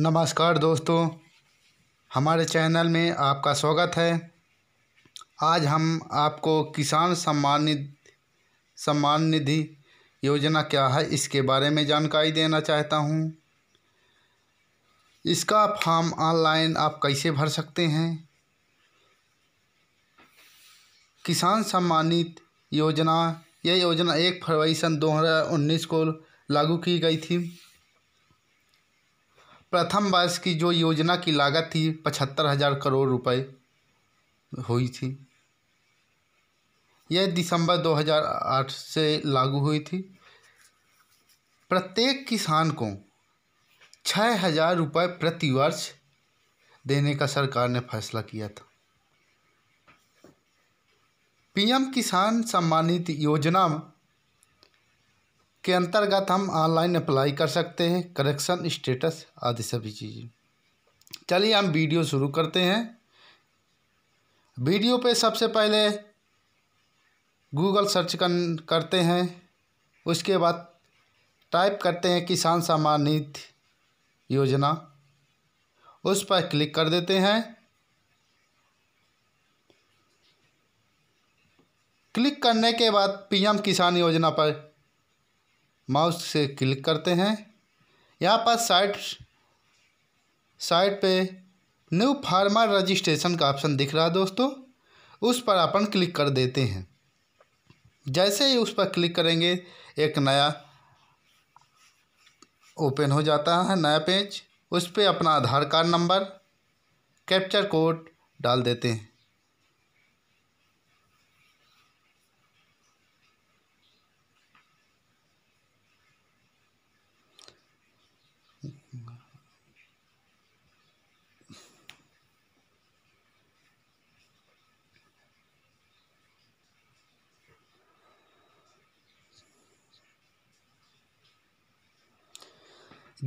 नमस्कार दोस्तों हमारे चैनल में आपका स्वागत है आज हम आपको किसान सम्मान निधि सम्मान निधि योजना क्या है इसके बारे में जानकारी देना चाहता हूँ इसका फॉर्म ऑनलाइन आप कैसे भर सकते हैं किसान सम्मानित योजना यह योजना एक फरवरी सन दो हज़ार उन्नीस को लागू की गई थी प्रथम वर्ष की जो योजना की लागत थी पचहत्तर हजार करोड़ रुपए हुई थी यह दिसंबर 2008 से लागू हुई थी प्रत्येक किसान को छः हजार रुपये प्रतिवर्ष देने का सरकार ने फैसला किया था पीएम किसान सम्मान निधि योजना के अंतर्गत हम ऑनलाइन अप्लाई कर सकते हैं करेक्शन स्टेटस आदि सभी चीज़ें चलिए हम वीडियो शुरू करते हैं वीडियो पे सबसे पहले गूगल सर्च कर करते हैं उसके बाद टाइप करते हैं किसान सम्मान निधि योजना उस पर क्लिक कर देते हैं क्लिक करने के बाद पीएम किसान योजना पर माउस से क्लिक करते हैं यहाँ पर साइट साइट पे न्यू फार्मर रजिस्ट्रेशन का ऑप्शन दिख रहा है दोस्तों उस पर अपन क्लिक कर देते हैं जैसे ही उस पर क्लिक करेंगे एक नया ओपन हो जाता है नया पेज उस पर पे अपना Aadhaar card number capture code डाल देते हैं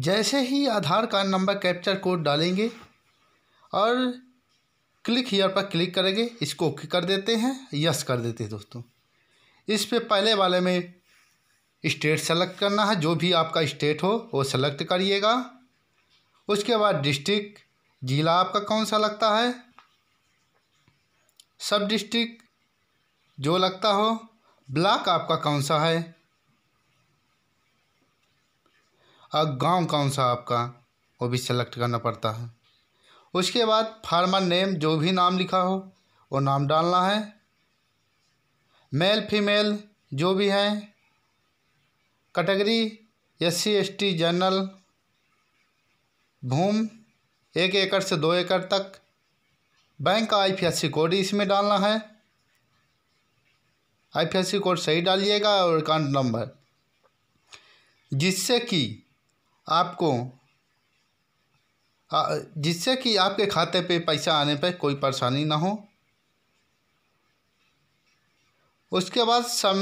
जैसे ही Aadhaar card number capture code डालेंगे और क्लिक हीयर पर क्लिक करेंगे इसको ओके कर देते हैं यस कर देते हैं दोस्तों इस पे पहले वाले में स्टेट सेलेक्ट करना है जो भी आपका स्टेट हो वो सेलेक्ट करिएगा उसके बाद डिस्ट्रिक्ट ज़िला आपका कौन सा लगता है सब डिस्ट्रिक्ट जो लगता हो ब्लॉक आपका कौन सा है और गांव कौन सा आपका वो भी सेलेक्ट करना पड़ता है उसके बाद फार्मर नेम जो भी नाम लिखा हो वो नाम डालना है मेल फीमेल जो भी हैं category S C S T general भूम एक एकड़ से दो एकड़ तक बैंक का आईपीएससी कोड इसमें डालना है आईपीएससी कोड सही डालिएगा और अकाउंट नंबर जिससे कि आपको जिससे कि आपके खाते पे पैसा आने पे कोई परेशानी ना हो उसके बाद सम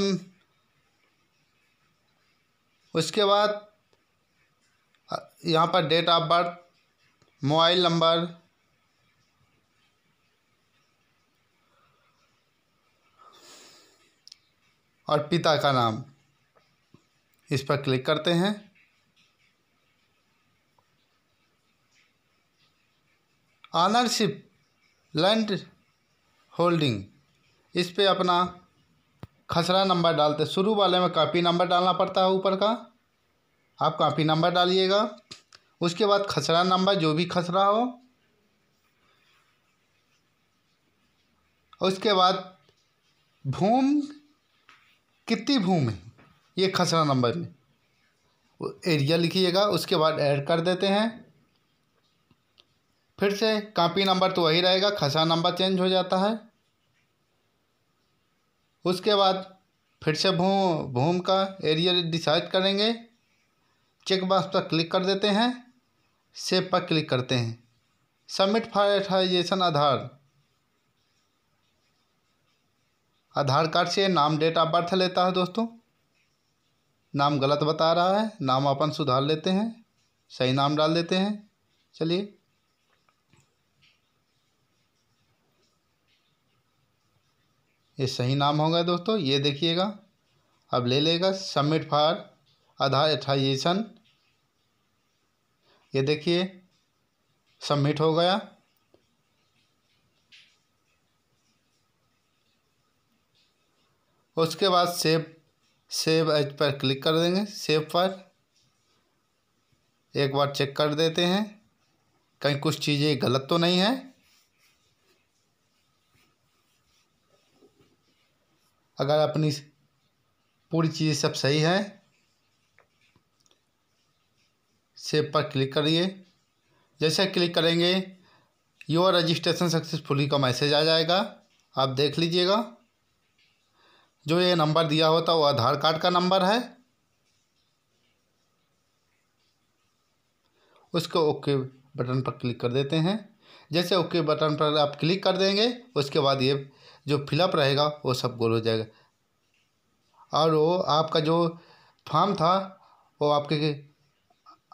उसके बाद यहाँ पर date of birth mobile number और पिता का नाम इस पर क्लिक करते हैं ऑनरशिप लैंड होल्डिंग इस पर अपना खसरा नंबर डालते शुरू वाले में कापी नंबर डालना पड़ता है ऊपर का आप कापी नंबर डालिएगा उसके बाद खसरा नंबर जो भी खसरा हो उसके बाद भूम कितनी भूम है ये खसरा नंबर में एरिया लिखिएगा उसके बाद ऐड कर देते हैं फिर से कापी नंबर तो वही रहेगा खसा नंबर चेंज हो जाता है उसके बाद फिर से भूम भूम का एरिया डिसाइड करेंगे चेक बॉक्स पर क्लिक कर देते हैं सेव पर क्लिक करते हैं सबमिट फाइटाइजेशन आधार आधार कार्ड से नाम डेट ऑफ बर्थ लेता है दोस्तों नाम गलत बता रहा है नाम अपन सुधार लेते हैं सही नाम डाल देते हैं चलिए ये सही नाम होगा दोस्तों ये देखिएगा अब ले लेगा सबमिट फॉर आधार एथाइजेशन ये देखिए सबमिट हो गया उसके बाद सेव सेव एज पर क्लिक कर देंगे सेव पर एक बार चेक कर देते हैं कहीं कुछ चीज़ें गलत तो नहीं है अगर अपनी पूरी चीज़ सब सही है सेव पर क्लिक करिए जैसे क्लिक करेंगे योर रजिस्ट्रेशन सक्सेसफुली का मैसेज आ जाएगा आप देख लीजिएगा जो ये नंबर दिया होता वो आधार कार्ड का नंबर है उसको ओके बटन पर क्लिक कर देते हैं जैसे ओके बटन पर आप क्लिक कर देंगे उसके बाद ये जो फिलअप रहेगा वो सब गोल हो जाएगा और वो आपका जो फॉर्म था वो आपके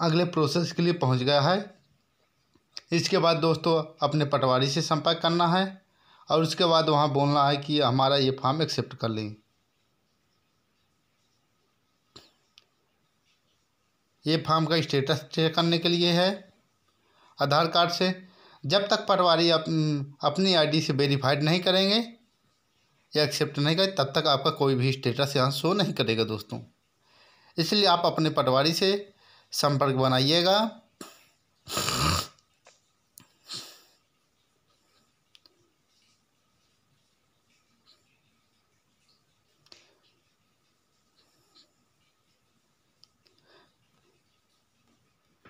अगले प्रोसेस के लिए पहुंच गया है इसके बाद दोस्तों अपने पटवारी से संपर्क करना है और उसके बाद वहाँ बोलना है कि हमारा ये फॉर्म एक्सेप्ट कर लें ये फॉर्म का स्टेटस चेक करने के लिए है आधार कार्ड से जब तक पटवारी अप, अपनी आईडी से वेरीफाइड नहीं करेंगे या एक्सेप्ट नहीं करें तब तक आपका कोई भी स्टेटस यहाँ शो नहीं करेगा दोस्तों इसलिए आप अपने पटवारी से संपर्क बनाइएगा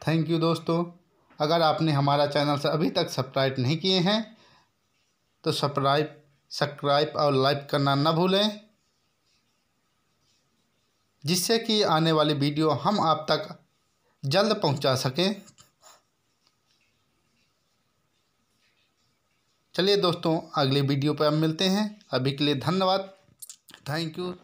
थैंक यू दोस्तों अगर आपने हमारा चैनल अभी तक सब्सक्राइब नहीं किए हैं तो सब्सक्राइब सब्सक्राइब और लाइक करना ना भूलें जिससे कि आने वाली वीडियो हम आप तक जल्द पहुंचा सकें चलिए दोस्तों अगले वीडियो पर हम मिलते हैं अभी के लिए धन्यवाद थैंक यू